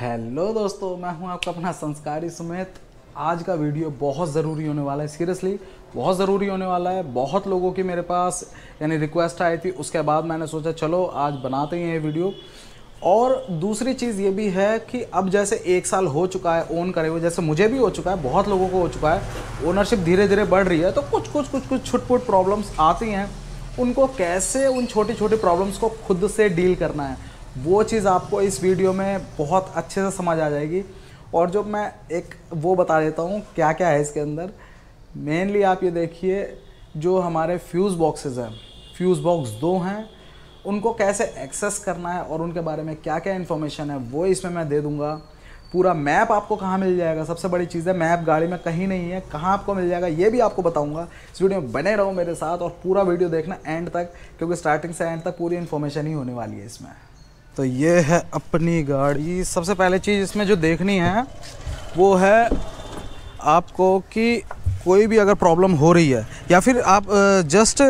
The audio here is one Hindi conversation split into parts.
हेलो दोस्तों मैं हूं आपका अपना संस्कारी सुमित आज का वीडियो बहुत ज़रूरी होने वाला है सीरियसली बहुत ज़रूरी होने वाला है बहुत लोगों की मेरे पास यानी रिक्वेस्ट आई थी उसके बाद मैंने सोचा चलो आज बनाते ही हैं वीडियो और दूसरी चीज़ ये भी है कि अब जैसे एक साल हो चुका है ओन करे हुए जैसे मुझे भी हो चुका है बहुत लोगों को हो चुका है ओनरशिप धीरे धीरे बढ़ रही है तो कुछ कुछ कुछ कुछ छुटपुट प्रॉब्लम्स आती हैं उनको कैसे उन छोटी छोटी प्रॉब्लम्स को खुद से डील करना है वो चीज़ आपको इस वीडियो में बहुत अच्छे से समझ आ जाएगी और जो मैं एक वो बता देता हूँ क्या क्या है इसके अंदर मेनली आप ये देखिए जो हमारे फ्यूज़ बॉक्सेस हैं फ्यूज़ बॉक्स दो हैं उनको कैसे एक्सेस करना है और उनके बारे में क्या क्या इन्फॉर्मेशन है वो इसमें मैं दे दूँगा पूरा मैप आपको कहाँ मिल जाएगा सबसे बड़ी चीज़ है मैप गाड़ी में कहीं नहीं है कहाँ आपको मिल जाएगा ये भी आपको बताऊँगा इस वीडियो में बने रहो मेरे साथ और पूरा वीडियो देखना एंड तक क्योंकि स्टार्टिंग से एंड तक पूरी इन्फॉर्मेशन ही होने वाली है इसमें तो ये है अपनी गाड़ी सबसे पहले चीज़ इसमें जो देखनी है वो है आपको कि कोई भी अगर प्रॉब्लम हो रही है या फिर आप जस्ट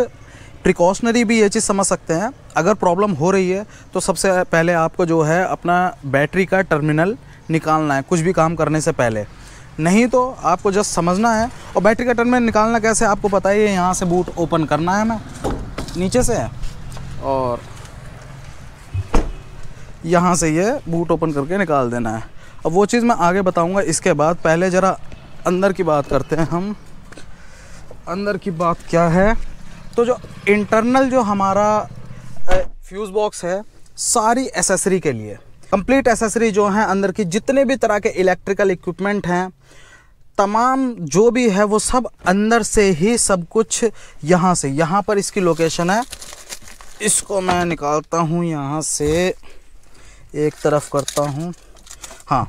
प्रिकॉशनरी भी ये चीज़ समझ सकते हैं अगर प्रॉब्लम हो रही है तो सबसे पहले आपको जो है अपना बैटरी का टर्मिनल निकालना है कुछ भी काम करने से पहले नहीं तो आपको जस्ट समझना है और बैटरी का टर्मिनल निकालना कैसे आपको पता ही है यहाँ से बूट ओपन करना है ना नीचे से है और यहाँ से ये बूट ओपन करके निकाल देना है अब वो चीज़ मैं आगे बताऊँगा इसके बाद पहले ज़रा अंदर की बात करते हैं हम अंदर की बात क्या है तो जो इंटरनल जो हमारा फ्यूज़ बॉक्स है सारी एसेसरी के लिए कंप्लीट एसेसरी जो हैं अंदर की जितने भी तरह के इलेक्ट्रिकल इक्विपमेंट हैं तमाम जो भी है वो सब अंदर से ही सब कुछ यहाँ से यहाँ पर इसकी लोकेशन है इसको मैं निकालता हूँ यहाँ से एक तरफ करता हूँ हाँ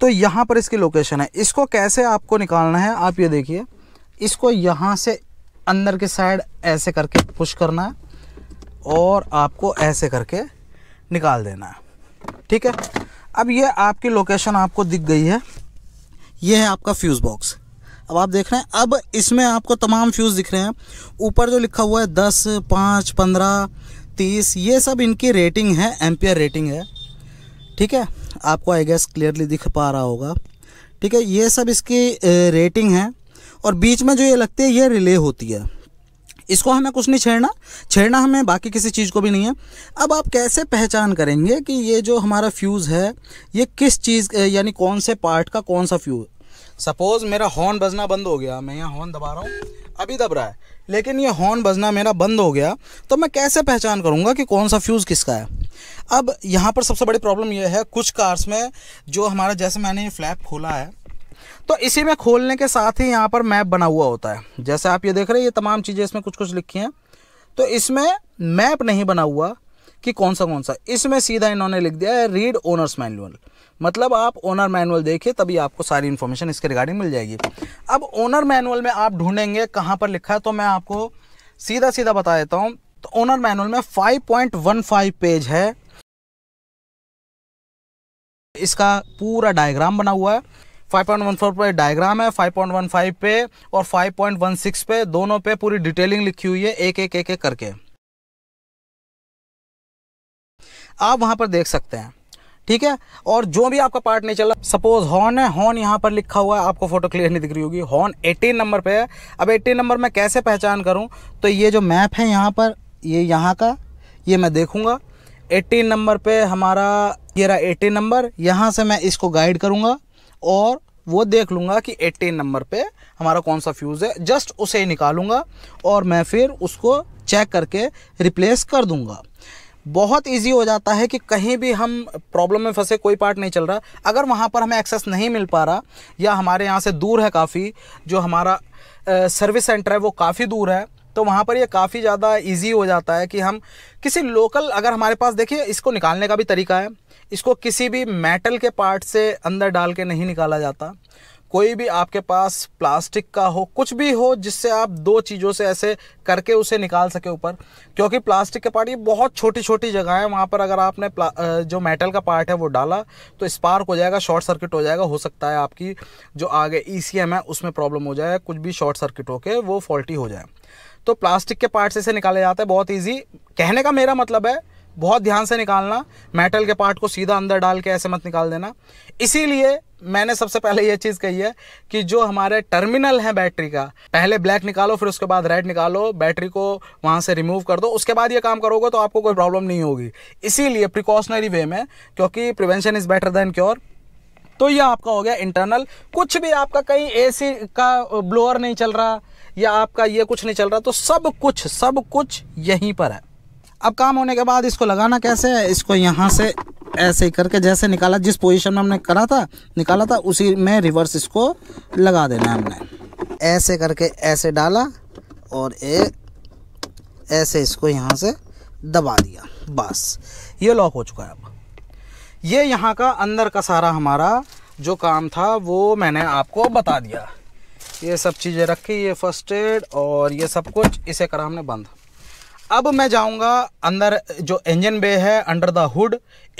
तो यहाँ पर इसकी लोकेशन है इसको कैसे आपको निकालना है आप ये देखिए इसको यहाँ से अंदर के साइड ऐसे करके पुश करना है और आपको ऐसे करके निकाल देना है ठीक है अब ये आपकी लोकेशन आपको दिख गई है ये है आपका फ्यूज़ बॉक्स अब आप देख रहे हैं अब इसमें आपको तमाम फ्यूज़ दिख रहे हैं ऊपर जो लिखा हुआ है दस पाँच पंद्रह तीस ये सब इनकी रेटिंग है एम्पियर रेटिंग है ठीक है आपको आई गैस क्लियरली दिख पा रहा होगा ठीक है ये सब इसकी रेटिंग है और बीच में जो ये लगती है ये रिले होती है इसको हमें कुछ नहीं छेड़ना छेड़ना हमें बाकी किसी चीज़ को भी नहीं है अब आप कैसे पहचान करेंगे कि ये जो हमारा फ्यूज़ है ये किस चीज़ यानी कौन से पार्ट का कौन सा फ्यूज़ सपोज़ मेरा हॉर्न बजना बंद हो गया मैं यहाँ हॉर्न दबा रहा हूँ अभी दब रहा है लेकिन ये हॉर्न बजना मेरा बंद हो गया तो मैं कैसे पहचान करूँगा कि कौन सा फ्यूज़ किसका है अब यहाँ पर सबसे बड़ी प्रॉब्लम यह है कुछ कार्स में जो हमारा जैसे मैंने ये फ्लैप खोला है तो इसी में खोलने के साथ ही यहाँ पर मैप बना हुआ होता है जैसे आप ये देख रहे हैं ये तमाम चीज़ें इसमें कुछ कुछ लिखी हैं तो इसमें मैप नहीं बना हुआ कि कौन सा कौन सा इसमें सीधा इन्होंने लिख दिया है रीड ओनर्स मैनुअल मतलब आप ओनर मैनुअल देखिए तभी आपको सारी इन्फॉर्मेशन इसके रिगार्डिंग मिल जाएगी अब ओनर मैनुअल में आप ढूंढेंगे कहाँ पर लिखा है तो मैं आपको सीधा सीधा बता देता हूँ तो ओनर मैनुअल में 5.15 पेज है इसका पूरा डायग्राम बना हुआ है 5.14 पे डायग्राम है 5.15 पे और 5.16 पे दोनों पे पूरी डिटेलिंग लिखी हुई है एक एक एक एक करके आप वहां पर देख सकते हैं ठीक है और जो भी आपका पार्ट नहीं चल रहा सपोज हॉर्न है हॉर्न यहाँ पर लिखा हुआ है आपको फोटो क्लियर नहीं दिख रही होगी हॉर्न एटीन नंबर पे है अब एटीन नंबर मैं कैसे पहचान करूँ तो ये जो मैप है यहाँ पर ये यहाँ का ये मैं देखूँगा एटीन नंबर पर हमारा ये रहा एटीन नंबर यहाँ से मैं इसको गाइड करूँगा और वो देख लूँगा कि 18 नंबर पे हमारा कौन सा फ्यूज़ है जस्ट उसे ही निकालूँगा और मैं फिर उसको चेक करके रिप्लेस कर दूँगा बहुत इजी हो जाता है कि कहीं भी हम प्रॉब्लम में फंसे कोई पार्ट नहीं चल रहा अगर वहाँ पर हमें एक्सेस नहीं मिल पा रहा या हमारे यहाँ से दूर है काफ़ी जो हमारा सर्विस सेंटर है वो काफ़ी दूर है तो वहाँ पर ये काफ़ी ज़्यादा इजी हो जाता है कि हम किसी लोकल अगर हमारे पास देखिए इसको निकालने का भी तरीका है इसको किसी भी मेटल के पार्ट से अंदर डाल के नहीं निकाला जाता कोई भी आपके पास प्लास्टिक का हो कुछ भी हो जिससे आप दो चीज़ों से ऐसे करके उसे निकाल सके ऊपर क्योंकि प्लास्टिक के पार्ट ये बहुत छोटी छोटी जगह है वहाँ पर अगर आपने जो मेटल का पार्ट है वो डाला तो स्पार्क हो जाएगा शॉर्ट सर्किट हो जाएगा हो सकता है आपकी जो आगे ई है उसमें प्रॉब्लम हो जाए कुछ भी शॉर्ट सर्किट होकर वो फॉल्टी हो जाए तो प्लास्टिक के पार्ट से निकाले जाते हैं बहुत ईजी कहने का मेरा मतलब है बहुत ध्यान से निकालना मेटल के पार्ट को सीधा अंदर डाल के ऐसे मत निकाल देना इसीलिए मैंने सबसे पहले ये चीज़ कही है कि जो हमारे टर्मिनल हैं बैटरी का पहले ब्लैक निकालो फिर उसके बाद रेड निकालो बैटरी को वहाँ से रिमूव कर दो उसके बाद ये काम करोगे तो आपको कोई प्रॉब्लम नहीं होगी इसीलिए प्रिकॉशनरी वे में क्योंकि prevention is better than cure तो ये आपका हो गया इंटरनल कुछ भी आपका कहीं ए का ब्लोअर नहीं चल रहा या आपका ये कुछ नहीं चल रहा तो सब कुछ सब कुछ यहीं पर है अब काम होने के बाद इसको लगाना कैसे है इसको यहाँ से ऐसे ही करके जैसे निकाला जिस पोजीशन में हमने करा था निकाला था उसी में रिवर्स इसको लगा देना है हमने ऐसे करके ऐसे डाला और एक ऐसे इसको यहाँ से दबा दिया बस ये लॉक हो चुका है अब ये यहाँ का अंदर का सारा हमारा जो काम था वो मैंने आपको बता दिया ये सब चीज़ें रखी ये फर्स्ट एड और ये सब कुछ इसे करा हमने बंद अब मैं जाऊंगा अंदर जो इंजन बे है अंडर द हुड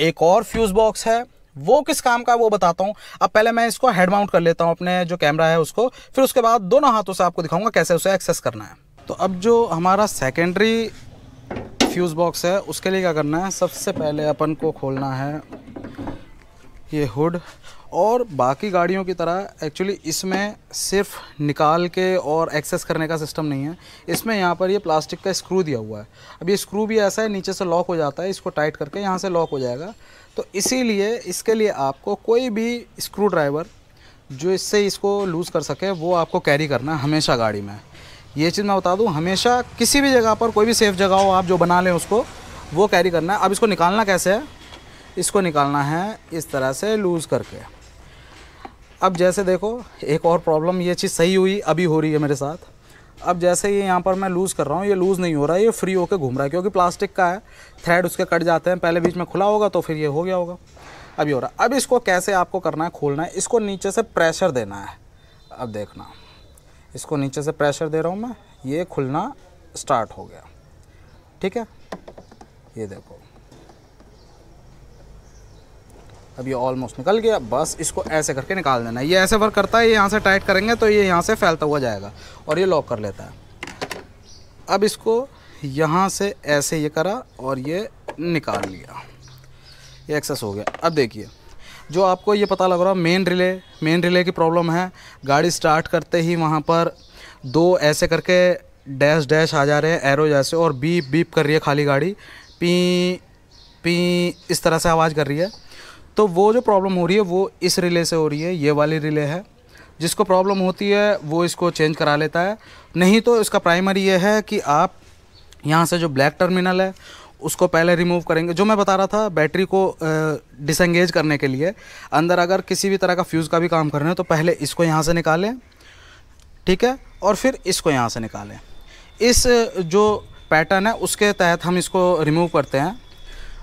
एक और फ्यूज़ बॉक्स है वो किस काम का वो बताता हूँ अब पहले मैं इसको हेड माउंट कर लेता हूँ अपने जो कैमरा है उसको फिर उसके बाद दोनों हाथों से आपको दिखाऊंगा कैसे उसे एक्सेस करना है तो अब जो हमारा सेकेंडरी फ्यूज़ बॉक्स है उसके लिए क्या करना है सबसे पहले अपन को खोलना है ये हुड और बाकी गाड़ियों की तरह एक्चुअली इसमें सिर्फ निकाल के और एक्सेस करने का सिस्टम नहीं है इसमें यहाँ पर ये प्लास्टिक का स्क्रू दिया हुआ है अब ये स्क्रू भी ऐसा है नीचे से लॉक हो जाता है इसको टाइट करके यहाँ से लॉक हो जाएगा तो इसीलिए इसके लिए आपको कोई भी स्क्रू ड्राइवर जो इससे इसको लूज़ कर सके वो आपको कैरी करना है हमेशा गाड़ी में ये चीज़ मैं बता दूँ हमेशा किसी भी जगह पर कोई भी सेफ़ जगह हो आप जो बना लें उसको वो कैरी करना है अब इसको निकालना कैसे है इसको निकालना है इस तरह से लूज़ करके अब जैसे देखो एक और प्रॉब्लम ये चीज़ सही हुई अभी हो रही है मेरे साथ अब जैसे ये यहाँ पर मैं लूज़ कर रहा हूँ ये लूज़ नहीं हो रहा है ये फ्री होकर घूम रहा है क्योंकि प्लास्टिक का है थ्रेड उसके कट जाते हैं पहले बीच में खुला होगा तो फिर ये हो गया होगा अभी हो रहा है अब इसको कैसे आपको करना है खोलना है इसको नीचे से प्रेशर देना है अब देखना इसको नीचे से प्रेशर दे रहा हूँ मैं ये खुलना स्टार्ट हो गया ठीक है ये देखो अब ये ऑलमोस्ट निकल गया बस इसको ऐसे करके निकाल देना ये ऐसे वर्क करता है ये यहाँ से टाइट करेंगे तो ये यहाँ से फैलता हुआ जाएगा और ये लॉक कर लेता है अब इसको यहाँ से ऐसे ये करा और ये निकाल लिया ये एक्सेस हो गया अब देखिए जो आपको ये पता लग रहा मेन रिले मेन रिले की प्रॉब्लम है गाड़ी स्टार्ट करते ही वहाँ पर दो ऐसे करके डैश डैश आ जा रहे हैं एरो जैसे और बीप बीप कर रही है खाली गाड़ी पी पी इस तरह से आवाज़ कर रही है तो वो जो प्रॉब्लम हो रही है वो इस रिले से हो रही है ये वाली रिले है जिसको प्रॉब्लम होती है वो इसको चेंज करा लेता है नहीं तो इसका प्राइमरी ये है कि आप यहाँ से जो ब्लैक टर्मिनल है उसको पहले रिमूव करेंगे जो मैं बता रहा था बैटरी को डिसंगेज करने के लिए अंदर अगर किसी भी तरह का फ्यूज़ का भी काम कर रहे हो तो पहले इसको यहाँ से निकालें ठीक है और फिर इसको यहाँ से निकालें इस जो पैटर्न है उसके तहत हम इसको रिमूव करते हैं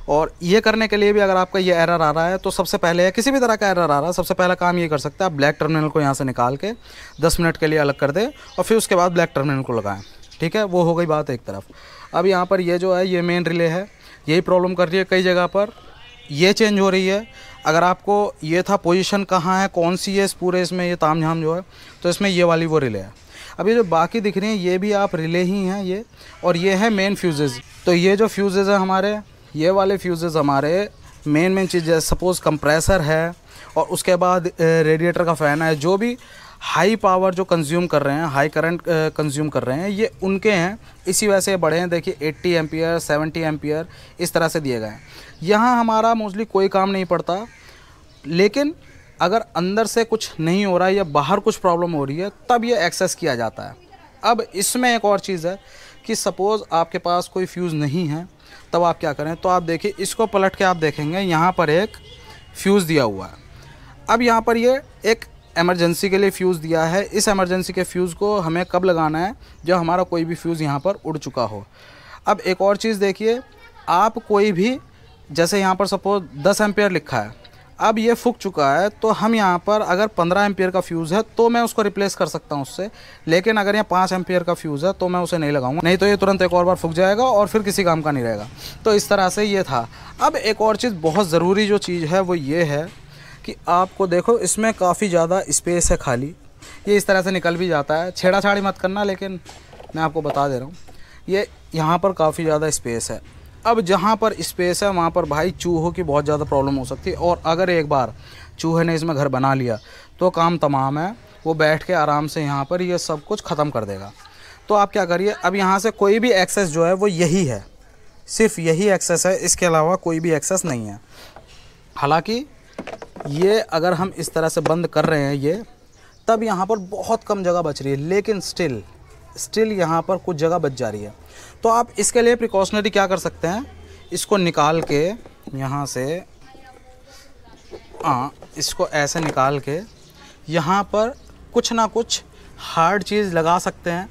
और ये करने के लिए भी अगर आपका ये एरर आ रहा है तो सबसे पहले किसी भी तरह का एरर आ रहा है सबसे पहला काम ये कर सकते हैं आप ब्लैक टर्मिनल को यहाँ से निकाल के दस मिनट के लिए अलग कर दें और फिर उसके बाद ब्लैक टर्मिनल को लगाएँ ठीक है वो हो गई बात एक तरफ अब यहाँ पर ये जो है ये मेन रिले है यही प्रॉब्लम कर रही है कई जगह पर ये चेंज हो रही है अगर आपको ये था पोजीशन कहाँ है कौन सी है इस पूरे इसमें ये ताम झाम जो है तो इसमें ये वाली वो रिले है अब ये जो बाकी दिख रही है ये भी आप रिले ही हैं ये और ये है मेन फ्यूजेज़ तो ये जो फ्यूजेज़ हैं हमारे ये वाले फ्यूज़ेस हमारे मेन मेन चीज़ जैसे सपोज़ कंप्रेसर है और उसके बाद रेडिएटर का फ़ैन है जो भी हाई पावर जो कंज्यूम कर रहे हैं हाई करंट कंज्यूम कर रहे हैं ये उनके हैं इसी वजह से बड़े हैं देखिए 80 एम्पियर 70 एम्पियर इस तरह से दिए गए हैं यहाँ हमारा मोस्टली कोई काम नहीं पड़ता लेकिन अगर अंदर से कुछ नहीं हो रहा है या बाहर कुछ प्रॉब्लम हो रही है तब ये एक्सेस किया जाता है अब इसमें एक और चीज़ है कि सपोज़ आपके पास कोई फ्यूज़ नहीं है तब आप क्या करें तो आप देखिए इसको पलट के आप देखेंगे यहाँ पर एक फ्यूज़ दिया हुआ है अब यहाँ पर ये एक एमरजेंसी के लिए फ्यूज़ दिया है इस एमरजेंसी के फ्यूज़ को हमें कब लगाना है जब हमारा कोई भी फ्यूज़ यहाँ पर उड़ चुका हो अब एक और चीज़ देखिए आप कोई भी जैसे यहाँ पर सपोज दस एम्पेयर लिखा है अब ये फूक चुका है तो हम यहाँ पर अगर 15 एम्पियर का फ्यूज़ है तो मैं उसको रिप्लेस कर सकता हूँ उससे लेकिन अगर यहाँ पाँच एम्पियर का फ्यूज़ है तो मैं उसे नहीं लगाऊंगा नहीं तो ये तुरंत एक और बार फूक जाएगा और फिर किसी काम का नहीं रहेगा तो इस तरह से ये था अब एक और चीज़ बहुत ज़रूरी जो चीज़ है वो ये है कि आपको देखो इसमें काफ़ी ज़्यादा स्पेस है खाली ये इस तरह से निकल भी जाता है छेड़ा मत करना लेकिन मैं आपको बता दे रहा हूँ ये यहाँ पर काफ़ी ज़्यादा स्पेस है अब जहाँ पर स्पेस है वहाँ पर भाई चूहों की बहुत ज़्यादा प्रॉब्लम हो सकती है और अगर एक बार चूहे ने इसमें घर बना लिया तो काम तमाम है वो बैठ के आराम से यहाँ पर ये सब कुछ ख़त्म कर देगा तो आप क्या करिए अब यहाँ से कोई भी एक्सेस जो है वो यही है सिर्फ यही एक्सेस है इसके अलावा कोई भी एक्सेस नहीं है हालाँकि ये अगर हम इस तरह से बंद कर रहे हैं ये तब यहाँ पर बहुत कम जगह बच रही है लेकिन स्टिल स्टिल यहाँ पर कुछ जगह बच जा रही है तो आप इसके लिए प्रिकॉशनरी क्या कर सकते हैं इसको निकाल के यहाँ से हाँ इसको ऐसे निकाल के यहाँ पर कुछ ना कुछ हार्ड चीज़ लगा सकते हैं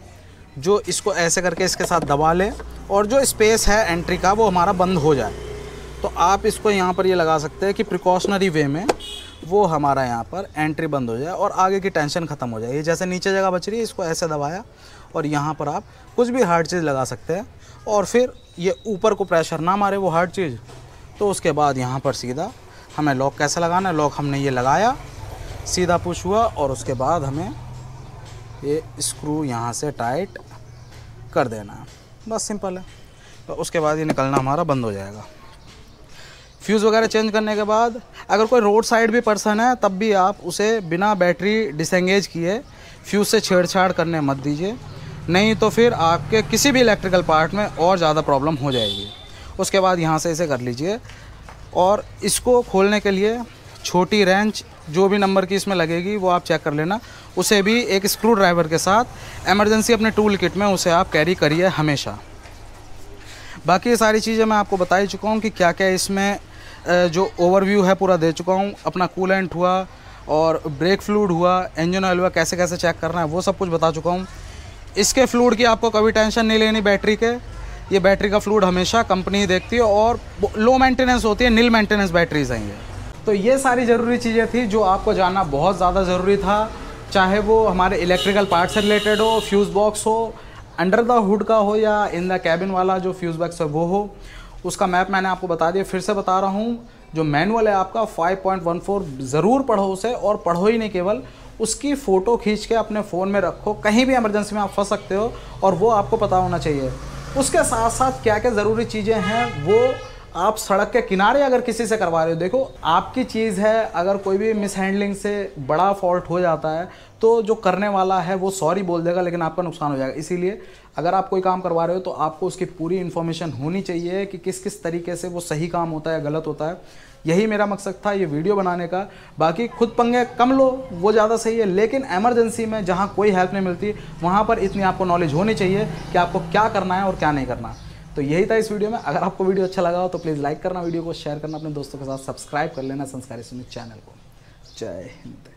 जो इसको ऐसे करके इसके साथ दबा ले और जो स्पेस है एंट्री का वो हमारा बंद हो जाए तो आप इसको यहाँ पर ये यह लगा सकते हैं कि प्रिकॉशनरी वे में वो हमारा यहाँ पर एंट्री बंद हो जाए और आगे की टेंशन ख़त्म हो जाए ये जैसे नीचे जगह बच रही है इसको ऐसे दबाया और यहाँ पर आप कुछ भी हार्ड चीज़ लगा सकते हैं और फिर ये ऊपर को प्रेशर ना मारे वो हार्ड चीज़ तो उसके बाद यहाँ पर सीधा हमें लॉक कैसे लगाना है लॉक हमने ये लगाया सीधा पुश हुआ और उसके बाद हमें ये स्क्रू यहाँ से टाइट कर देना है बस सिंपल है तो उसके बाद ये निकलना हमारा बंद हो जाएगा फ्यूज़ वगैरह चेंज करने के बाद अगर कोई रोड साइड भी पर्सन है तब भी आप उसे बिना बैटरी डिसंगेज किए फ्यूज़ से छेड़छाड़ करने मत दीजिए नहीं तो फिर आपके किसी भी इलेक्ट्रिकल पार्ट में और ज़्यादा प्रॉब्लम हो जाएगी उसके बाद यहाँ से इसे कर लीजिए और इसको खोलने के लिए छोटी रेंच जो भी नंबर की इसमें लगेगी वो आप चेक कर लेना उसे भी एक स्क्रू ड्राइवर के साथ एमरजेंसी अपने टूल किट में उसे आप कैरी करिए हमेशा बाकी ये सारी चीज़ें मैं आपको बता ही चुका हूँ कि क्या क्या इसमें जो ओवरव्यू है पूरा दे चुका हूँ अपना कूलेंट हुआ और ब्रेक फ्लूड हुआ इंजन ऑयल हुआ कैसे कैसे चेक करना है वो सब कुछ बता चुका हूँ इसके फ्लूड की आपको कभी टेंशन नहीं लेनी बैटरी के ये बैटरी का फ्लूड हमेशा कंपनी ही देखती है और लो मेंटेनेंस होती है नील मेंटेनेंस बैटरीज हैं ये तो ये सारी ज़रूरी चीज़ें थी जो आपको जानना बहुत ज़्यादा ज़रूरी था चाहे वो हमारे इलेक्ट्रिकल पार्ट से रिलेटेड हो फ्यूज़ बॉक्स हो अंडर द हुड का हो या इन द कैबिन वाला जो फ्यूज़ बॉक्स है वो हो उसका मैप मैंने आपको बता दिया फिर से बता रहा हूँ जो मैनुअल है आपका 5.14 ज़रूर पढ़ो उसे और पढ़ो ही नहीं केवल उसकी फ़ोटो खींच के अपने फ़ोन में रखो कहीं भी एमरजेंसी में आप फंस सकते हो और वो आपको पता होना चाहिए उसके साथ साथ क्या क्या ज़रूरी चीज़ें हैं वो आप सड़क के किनारे अगर किसी से करवा रहे हो देखो आपकी चीज़ है अगर कोई भी मिस हैंडलिंग से बड़ा फॉल्ट हो जाता है तो जो करने वाला है वो सॉरी बोल देगा लेकिन आपका नुकसान हो जाएगा इसीलिए अगर आप कोई काम करवा रहे हो तो आपको उसकी पूरी इन्फॉर्मेशन होनी चाहिए कि किस किस तरीके से वो सही काम होता है गलत होता है यही मेरा मकसद था ये वीडियो बनाने का बाकी खुद पंगे कम लो वो ज़्यादा सही है लेकिन एमरजेंसी में जहाँ कोई हेल्प नहीं मिलती वहाँ पर इतनी आपको नॉलेज होनी चाहिए कि आपको क्या करना है और क्या नहीं करना तो यही था इस वीडियो में अगर आपको वीडियो अच्छा लगा हो तो प्लीज़ लाइक करना वीडियो को शेयर करना अपने दोस्तों के साथ सब्सक्राइब कर लेना संस्कारी सुनी चैनल को जय हिंद